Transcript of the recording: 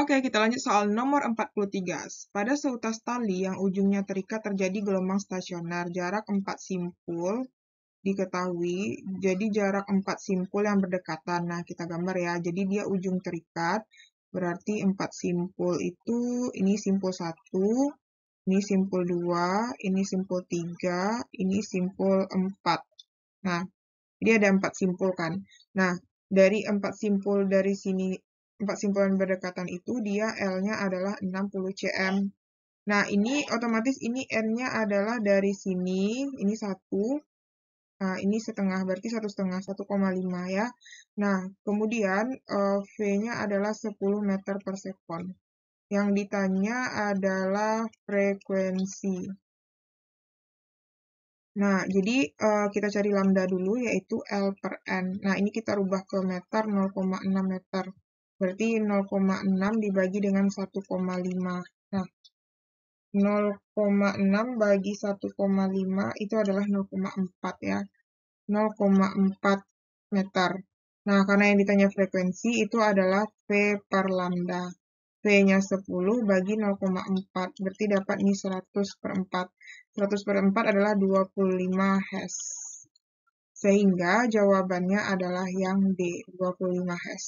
Oke, kita lanjut soal nomor 43. Pada seutas tali yang ujungnya terikat terjadi gelombang stasioner. Jarak 4 simpul diketahui, jadi jarak 4 simpul yang berdekatan. Nah, kita gambar ya. Jadi dia ujung terikat, berarti 4 simpul itu ini simpul 1, ini simpul 2, ini simpul 3, ini simpul 4. Nah, jadi ada 4 simpul kan. Nah, dari 4 simpul dari sini empat simpulan berdekatan itu dia L-nya adalah 60 cm. Nah, ini otomatis ini N-nya adalah dari sini, ini 1, nah, ini setengah, berarti satu setengah, 1,5 ya. Nah, kemudian uh, V-nya adalah 10 meter per sekon. Yang ditanya adalah frekuensi. Nah, jadi uh, kita cari lambda dulu, yaitu L per N. Nah, ini kita rubah ke meter 0,6 meter. Berarti 0,6 dibagi dengan 1,5. Nah, 0,6 bagi 1,5 itu adalah 0,4 ya. 0,4 meter. Nah, karena yang ditanya frekuensi itu adalah V per lambda. V-nya 10 bagi 0,4, berarti dapat nih 100 per 4. 100 per 4 adalah 25 Hz. Sehingga jawabannya adalah yang D, 25 Hz.